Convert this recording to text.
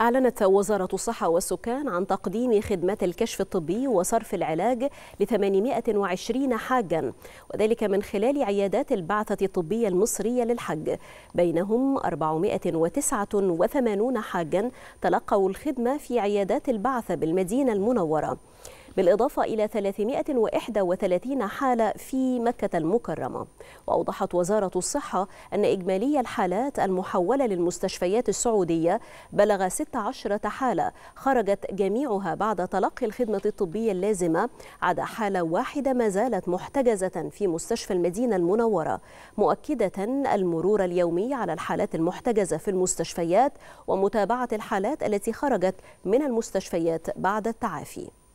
أعلنت وزارة الصحة والسكان عن تقديم خدمات الكشف الطبي وصرف العلاج ل 820 حاجا وذلك من خلال عيادات البعثة الطبية المصرية للحج بينهم 489 حاجا تلقوا الخدمة في عيادات البعثة بالمدينة المنورة بالإضافة إلى 331 حالة في مكة المكرمة وأوضحت وزارة الصحة أن إجمالي الحالات المحولة للمستشفيات السعودية بلغ 16 حالة خرجت جميعها بعد تلقي الخدمة الطبية اللازمة عدا حالة واحدة ما زالت محتجزة في مستشفى المدينة المنورة مؤكدة المرور اليومي على الحالات المحتجزة في المستشفيات ومتابعة الحالات التي خرجت من المستشفيات بعد التعافي